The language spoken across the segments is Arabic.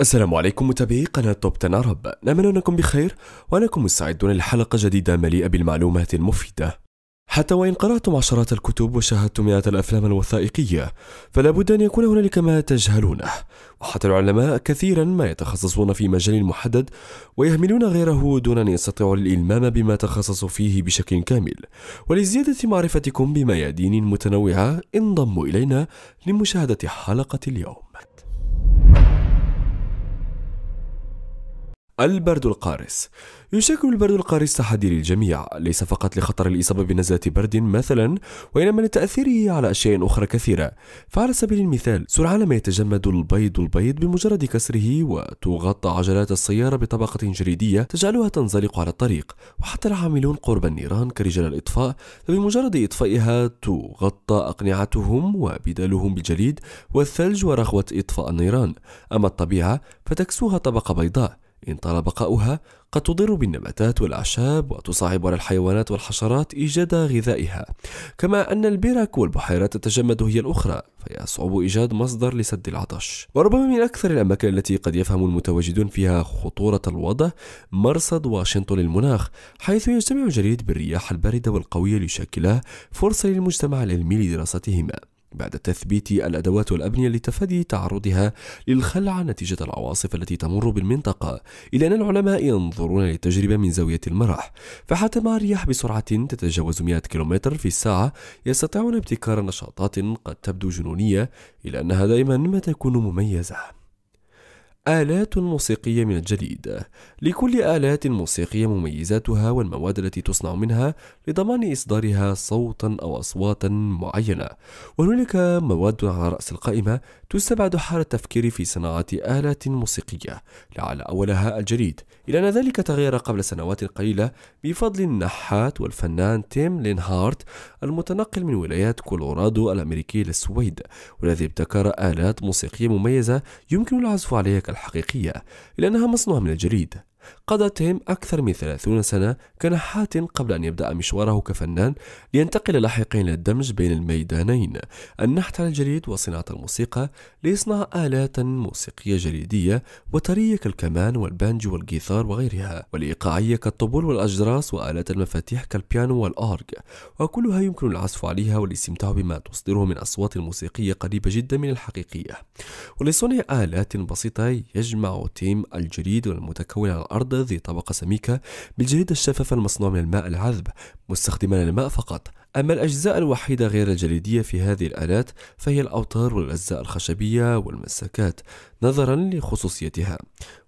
السلام عليكم متابعي قناة توب 10 عرب نأمل أنكم بخير وأنكم مستعدون لحلقة جديدة مليئة بالمعلومات المفيدة حتى وإن قرأتم عشرات الكتب وشاهدتم مئات الأفلام الوثائقية فلا بد أن يكون هنالك ما تجهلونه وحتى العلماء كثيرا ما يتخصصون في مجال محدد ويهملون غيره دون أن يستطيعوا الإلمام بما تخصصوا فيه بشكل كامل ولزيادة معرفتكم بميادين متنوعة انضموا إلينا لمشاهدة حلقة اليوم البرد القارس يشكل البرد القارس تحدي للجميع ليس فقط لخطر الإصابة بنزلة برد مثلا وإنما لتأثيره على أشياء أخرى كثيرة فعلى سبيل المثال سرعان ما يتجمد البيض البيض بمجرد كسره وتغطى عجلات السيارة بطبقة جليدية تجعلها تنزلق على الطريق وحتى العاملون قرب النيران كرجال الإطفاء فبمجرد إطفائها تغطى أقنعتهم وبدالهم بالجليد والثلج ورخوة إطفاء النيران أما الطبيعة فتكسوها طبقة بيضاء إن طال بقاؤها قد تضر بالنباتات والأعشاب وتصعب على الحيوانات والحشرات إيجاد غذائها كما أن البرك والبحيرات تتجمد هي الأخرى فيصعب إيجاد مصدر لسد العطش وربما من أكثر الأماكن التي قد يفهم المتواجدون فيها خطورة الوضع مرصد واشنطن للمناخ حيث يجتمع الجليد بالرياح الباردة والقوية ليشكلا فرصة للمجتمع العلمي لدراستهما بعد تثبيت الأدوات والأبنية لتفادي تعرضها للخلع نتيجة العواصف التي تمر بالمنطقة إلا أن العلماء ينظرون للتجربة من زاوية المرح فحتى مع رياح بسرعة تتجاوز 100 كيلومتر في الساعة يستطيعون ابتكار نشاطات قد تبدو جنونية إلا أنها دائما ما تكون مميزة آلات موسيقية من الجليد لكل آلات موسيقية مميزاتها والمواد التي تصنع منها لضمان إصدارها صوتا أو أصواتا معينة وهناك مواد على رأس القائمة تستبعد حال التفكير في صناعة آلات موسيقية لعل أولها الجليد إلى أن ذلك تغير قبل سنوات قليلة بفضل النحات والفنان تيم لينهارت المتنقل من ولايات كولورادو الأمريكي للسويد والذي ابتكر آلات موسيقية مميزة يمكن العزف عليها الحقيقية لأنها مصنوعة من الجليد قضى تيم أكثر من 30 سنة كنحات قبل أن يبدأ مشواره كفنان لينتقل لاحقا إلى الدمج بين الميدانين النحت على الجليد وصناعة الموسيقى ليصنع آلات موسيقية جليدية وترية كالكمان والبانجو والجيثار وغيرها والإيقاعية كالطبول والأجراس وآلات المفاتيح كالبيانو والأورج وكلها يمكن العزف عليها والاستمتاع بما تصدره من أصوات موسيقية قريبة جدا من الحقيقية ولصنع آلات بسيطة يجمع تيم الجليد والمتكون عن الأرض ذي طبقة سميكة بالجليد الشفاف المصنوع من الماء العذب مستخدما الماء فقط أما الأجزاء الوحيدة غير الجليدية في هذه الآلات فهي الأوتار والأجزاء الخشبية والمساكات نظرا لخصوصيتها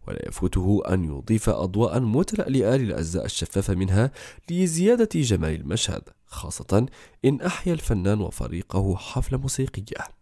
ولا يفوته أن يضيف أضواء متلألئة للأجزاء الشفافة منها لزيادة جمال المشهد خاصة إن أحيا الفنان وفريقه حفلة موسيقية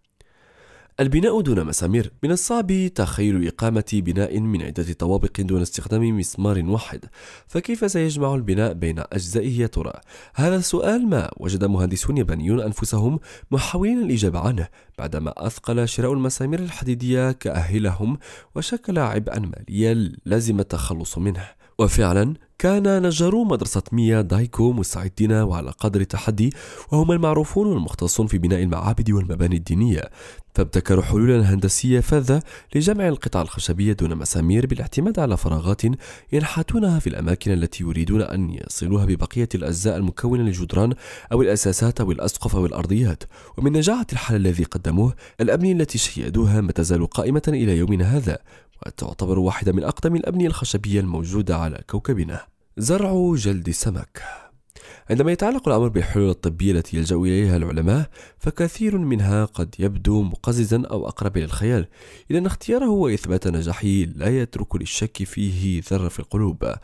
البناء دون مسامير من الصعب تخيل إقامة بناء من عدة طوابق دون استخدام مسمار واحد فكيف سيجمع البناء بين أجزائه يا ترى؟ هذا السؤال ما وجد مهندسون يابانيون أنفسهم محاولين الإجابة عنه بعدما أثقل شراء المسامير الحديدية كأهلهم وشكل عبئا ماليا لازم التخلص منه وفعلا كان نجارو مدرسة ميا دايكو مستعدين وعلى قدر التحدي وهم المعروفون والمختصون في بناء المعابد والمباني الدينية فابتكروا حلولا هندسية فذة لجمع القطع الخشبية دون مسامير بالاعتماد على فراغات ينحتونها في الأماكن التي يريدون أن يصلوها ببقية الأجزاء المكونة للجدران أو الأساسات أو الأسقف أو الأرضيات ومن نجاعة الحل الذي قدموه الأبنية التي شيدوها ما تزال قائمة إلى يومنا هذا وتعتبر واحدة من أقدم الأبنية الخشبية الموجودة على كوكبنا زرع جلد السمك عندما يتعلق الأمر بالحلول الطبية التي يلجأ إليها العلماء فكثير منها قد يبدو مقززا أو أقرب للخيال إلا أن اختياره وإثبات نجاحه لا يترك للشك فيه ذرة في القلوب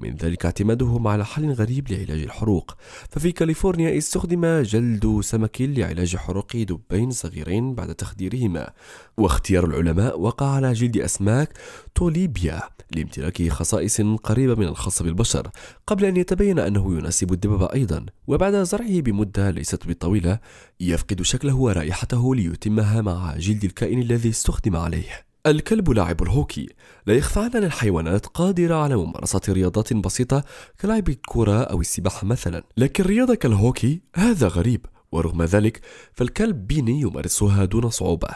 ومن ذلك اعتمادهم على حل غريب لعلاج الحروق ففي كاليفورنيا استخدم جلد سمك لعلاج حروق دبين صغيرين بعد تخديرهما واختيار العلماء وقع على جلد أسماك توليبيا لامتلاك خصائص قريبة من الخاصة بالبشر قبل أن يتبين أنه يناسب الدببة أيضا وبعد زرعه بمدة ليست بالطويلة يفقد شكله ورائحته ليتمها مع جلد الكائن الذي استخدم عليه الكلب لاعب الهوكي لا يخفى أن الحيوانات قادرة على ممارسة رياضات بسيطة كلعب الكرة أو السباحة مثلا لكن رياضة كالهوكي هذا غريب ورغم ذلك فالكلب بيني يمارسها دون صعوبة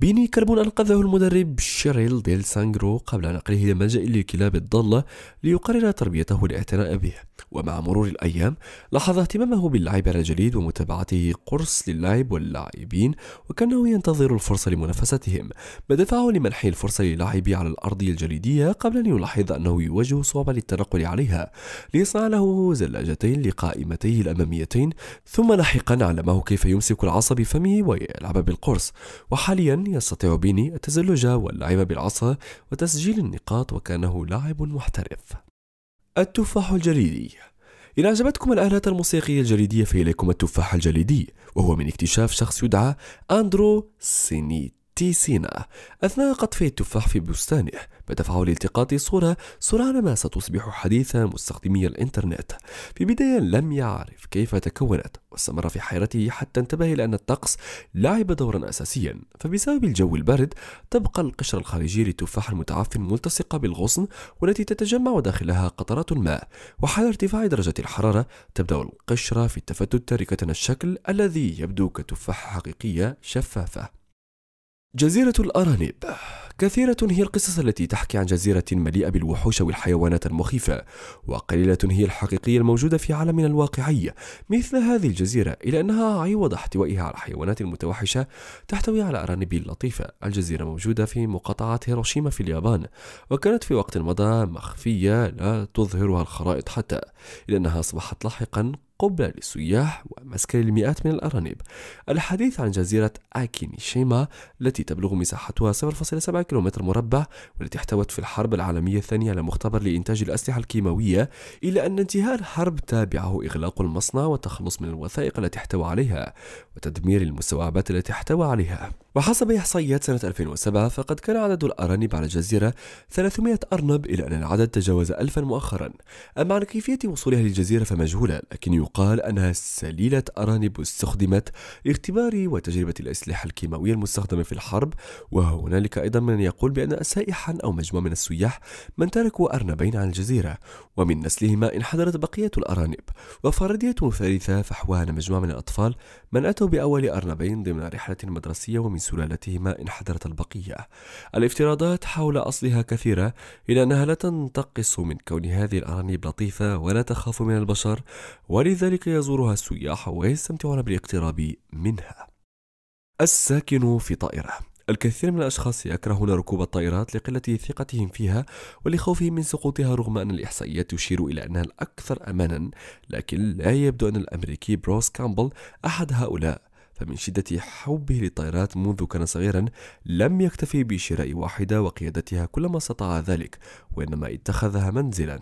بيني كربون أنقذه المدرب شيريل ديل سانغرو قبل نقله إلى ملجأ للكلاب الضالة ليقرر تربيته والاعتناء به ومع مرور الأيام لاحظ اهتمامه باللعب على الجليد ومتابعته قرص للعب واللاعبين وكأنه ينتظر الفرصة لمنافستهم ما دفعه لمنحه الفرصة للعب على الأرضية الجليدية قبل أن يلاحظ أنه يواجه صعوبة للتنقل عليها ليصنع له زلاجتين لقائمتيه الأماميتين ثم لاحقا علمه كيف يمسك العصا بفمه ويلعب بالقرص وحاليا يستطيع بيني التزلج واللعب بالعصا وتسجيل النقاط وكانه لاعب محترف التفاح الجليدي إن أعجبتكم الآلات الموسيقية الجليدية فإليكم التفاح الجليدي وهو من اكتشاف شخص يدعى أندرو سينيت تيسينا أثناء قطف التفاح في بستانه بتفاعل التقاط صورة سرعان ما ستصبح حديثة مستخدمي الإنترنت في بداية لم يعرف كيف تكونت واستمر في حيرته حتى انتبه لأن الطقس لعب دورا أساسيا فبسبب الجو البارد تبقى القشرة الخارجية للتفاح المتعفن ملتصقة بالغصن والتي تتجمع داخلها قطرات الماء وحال ارتفاع درجة الحرارة تبدأ القشرة في التفتت تاركة الشكل الذي يبدو كتفاحة حقيقية شفافة جزيرة الأرانب كثيرة هي القصص التي تحكي عن جزيرة مليئة بالوحوش والحيوانات المخيفة وقليلة هي الحقيقية الموجودة في عالمنا الواقعي مثل هذه الجزيرة إلا أنها عوض احتوائها على الحيوانات المتوحشة تحتوي على أرانب لطيفة الجزيرة موجودة في مقاطعة هيروشيما في اليابان وكانت في وقت مضى مخفية لا تظهرها الخرائط حتى إلا أنها أصبحت لاحقا قبلة للسياح ومسكن المئات من الأرانب الحديث عن جزيرة أكينيشيما التي تبلغ مساحتها 0.7 كيلومتر مربع والتي احتوت في الحرب العالمية الثانية على مختبر لإنتاج الأسلحة الكيماوية إلى أن انتهاء الحرب تابعه إغلاق المصنع والتخلص من الوثائق التي احتوى عليها وتدمير المستوعبات التي احتوى عليها وحسب إحصائيات سنة 2007 فقد كان عدد الأرانب على الجزيرة 300 أرنب إلى أن العدد تجاوز ألفا مؤخرا أما عن كيفية وصولها للجزيرة فمجهولة لكن يقال أنها سليلة أرانب استخدمت لاختبار وتجربة الأسلحة الكيماوية المستخدمة في الحرب وهنالك أيضا من يقول بأن سائحا أو مجموعة من السياح من تركوا أرنبين على الجزيرة ومن نسلهما انحدرت بقية الأرانب وفردية ثالثة فحواها مجموعة من الأطفال من أتوا بأول أرنبين ضمن رحلة مدرسية ومن سلالتهما انحدرت البقية الافتراضات حول أصلها كثيرة إلى أنها لا تنتقص من كون هذه الأرانب لطيفة ولا تخاف من البشر ولذلك يزورها السياح ويستمتعون بالاقتراب منها الساكن في طائرة الكثير من الأشخاص يكرهون ركوب الطائرات لقلة ثقتهم فيها ولخوفهم من سقوطها رغم أن الإحصائيات تشير إلى أنها الأكثر أمانا لكن لا يبدو أن الأمريكي بروس كامبل أحد هؤلاء فمن شدة حبه للطائرات منذ كان صغيرا لم يكتفي بشراء واحدة وقيادتها كلما استطاع ذلك وإنما اتخذها منزلا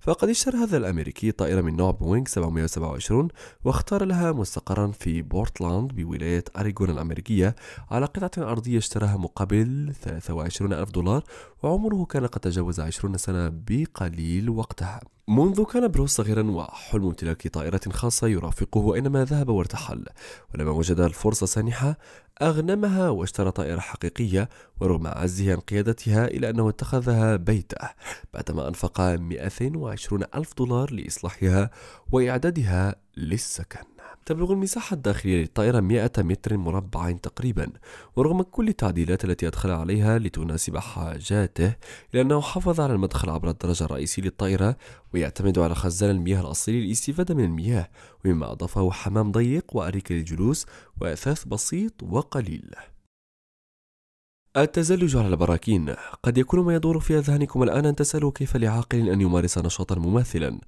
فقد اشترى هذا الأمريكي طائرة من نوع بوينغ 727 واختار لها مستقرا في بورتلاند بولاية أريغون الأمريكية على قطعة أرضية اشتراها مقابل 23 ألف دولار وعمره كان قد تجاوز 20 سنة بقليل وقتها منذ كان بروس صغيرا وحلم امتلاك طائرة خاصة يرافقه أينما ذهب وارتحل ولما وجد الفرصة سانحة أغنمها واشترى طائرة حقيقية ورغم عجزه عن قيادتها إلا أنه اتخذها بيته بعدما أنفق 120 ألف دولار لإصلاحها وإعدادها للسكن تبلغ المساحة الداخلية للطائرة 100 متر مربع تقريبا ورغم كل التعديلات التي أدخل عليها لتناسب حاجاته إلا أنه حافظ على المدخل عبر الدرج الرئيسي للطائرة ويعتمد على خزان المياه الأصلي للاستفادة من المياه مما أضافه حمام ضيق وأريكة للجلوس وأثاث بسيط وقليل التزلج على البراكين قد يكون ما يدور في أذهانكم الآن أن تسألوا كيف لعاقل أن يمارس نشاطا مماثلا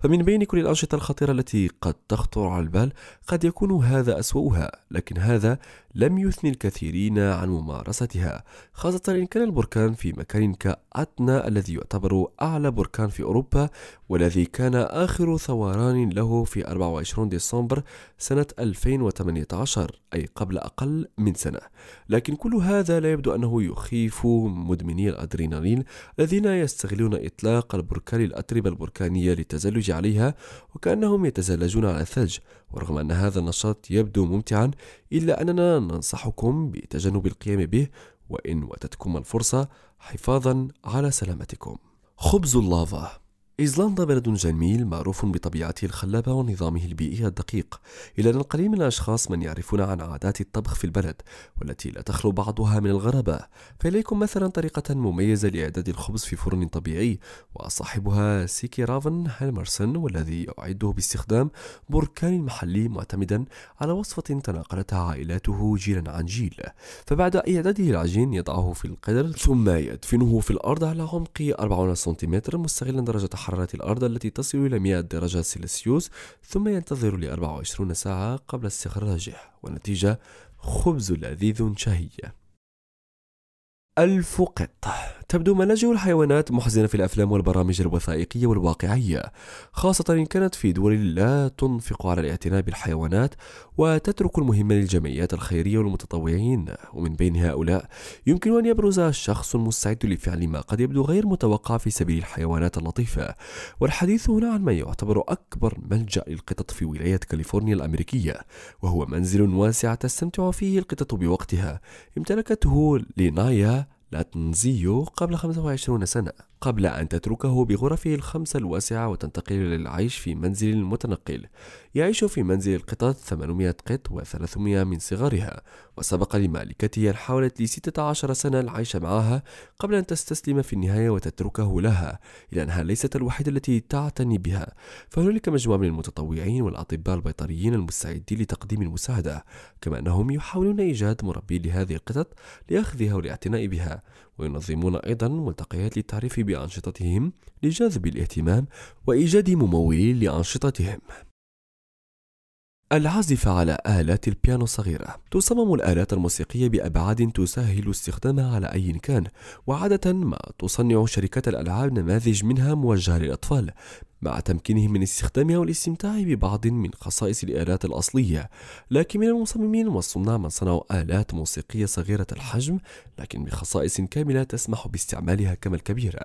فمن بين كل الأنشطة الخطيرة التي قد تخطر على البال قد يكون هذا أسوأها لكن هذا لم يثني الكثيرين عن ممارستها خاصة إن كان البركان في مكان كأتنا الذي يعتبر أعلى بركان في أوروبا والذي كان آخر ثوران له في 24 ديسمبر سنة 2018 أي قبل أقل من سنة لكن كل هذا لا يبدو أنه يخيف مدمني الأدرينالين الذين يستغلون إطلاق البركان الأتربة البركانية للتزلج عليها وكأنهم يتزلجون على الثلج ورغم أن هذا النشاط يبدو ممتعا إلا أننا ننصحكم بتجنب القيام به وإن وتتكم الفرصة حفاظا على سلامتكم خبز اللافا إيزلندا بلد جميل معروف بطبيعته الخلابة ونظامه البيئي الدقيق إلا أن القليل من الأشخاص من يعرفون عن عادات الطبخ في البلد والتي لا تخلو بعضها من الغرابة فإليكم مثلا طريقة مميزة لإعداد الخبز في فرن طبيعي وصاحبها سيكي رافن هالمرسن والذي يعده باستخدام بركان محلي معتمدا على وصفة تناقلتها عائلاته جيلا عن جيل فبعد إعداده العجين يضعه في القدر ثم يدفنه في الأرض على عمق 40 سنتيمتر مستغلا درجة حرارة الأرض التي تصل إلى 100 درجة سلسيوس ثم ينتظر ل 24 ساعة قبل استخراجه والنتيجة خبز لذيذ شهي ألف قط تبدو ملاجئ الحيوانات محزنة في الأفلام والبرامج الوثائقية والواقعية خاصة إن كانت في دول لا تنفق على الاعتناء بالحيوانات وتترك المهمة للجمعيات الخيرية والمتطوعين ومن بين هؤلاء يمكن أن يبرز شخص مستعد لفعل ما قد يبدو غير متوقع في سبيل الحيوانات اللطيفة والحديث هنا عن ما يعتبر أكبر ملجأ للقطط في ولاية كاليفورنيا الأمريكية وهو منزل واسع تستمتع فيه القطط بوقتها امتلكته لينايا لاتنزيو قبل 25 سنة قبل أن تتركه بغرفه الخمسة الواسعة وتنتقل للعيش في منزل متنقل يعيش في منزل القطط 800 قط و300 من صغارها وسبق لمالكته أن حاولت لستة عشر سنة العيش معها قبل أن تستسلم في النهاية وتتركه لها لأنها أنها ليست الوحيدة التي تعتني بها فهنالك مجموعة من المتطوعين والأطباء البيطريين المستعدين لتقديم المساعدة كما أنهم يحاولون إيجاد مربي لهذه القطط لأخذها والاعتناء بها وينظمون أيضا ملتقيات للتعريف بأنشطتهم لجذب الاهتمام وإيجاد ممولين لأنشطتهم العزف على آلات البيانو الصغيرة تصمم الآلات الموسيقية بأبعاد تسهل استخدامها على أي كان وعادة ما تصنع شركات الألعاب نماذج منها موجهة للأطفال مع تمكينهم من استخدامها والاستمتاع ببعض من خصائص الآلات الأصلية لكن من المصممين والصناع من صنعوا آلات موسيقية صغيرة الحجم لكن بخصائص كاملة تسمح باستعمالها كما الكبيرة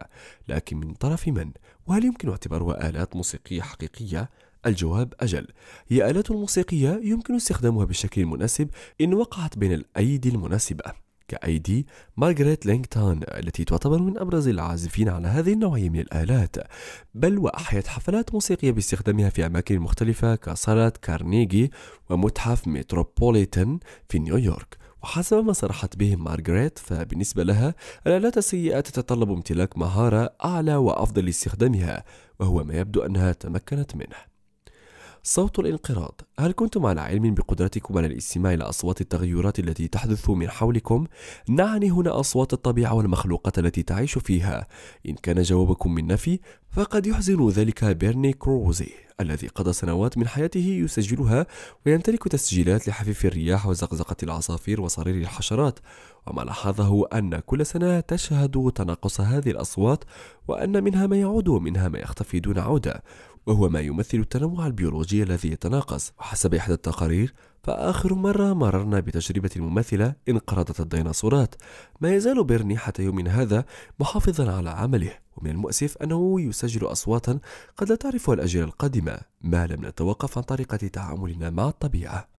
لكن من طرف من وهل يمكن اعتبارها آلات موسيقية حقيقية الجواب أجل هي آلات موسيقية يمكن استخدامها بالشكل المناسب إن وقعت بين الأيدي المناسبة كأيدي مارغريت لينغتون التي تعتبر من أبرز العازفين على هذه النوعية من الآلات بل وأحيت حفلات موسيقية باستخدامها في أماكن مختلفة كصالة كارنيجي ومتحف متروبوليتان في نيويورك وحسب ما صرحت به مارغريت فبالنسبة لها الآلات السيئة تتطلب امتلاك مهارة أعلى وأفضل لاستخدامها وهو ما يبدو أنها تمكنت منه صوت الانقراض هل كنتم على علم بقدرتكم على الاستماع إلى أصوات التغيرات التي تحدث من حولكم؟ نعني هنا أصوات الطبيعة والمخلوقات التي تعيش فيها إن كان جوابكم من نفي فقد يحزن ذلك بيرني كروزي الذي قضى سنوات من حياته يسجلها ويمتلك تسجيلات لحفيف الرياح وزقزقة العصافير وصرير الحشرات وما لاحظه أن كل سنة تشهد تناقص هذه الأصوات وأن منها ما يعود ومنها ما يختفي دون عودة وهو ما يمثل التنوع البيولوجي الذي يتناقص وحسب إحدى التقارير فآخر مرة مررنا بتجربة مماثلة انقرضت الديناصورات ما يزال بيرني حتى يوم هذا محافظا على عمله ومن المؤسف أنه يسجل أصواتا قد لا تعرفها الأجيال القادمة ما لم نتوقف عن طريقة تعاملنا مع الطبيعة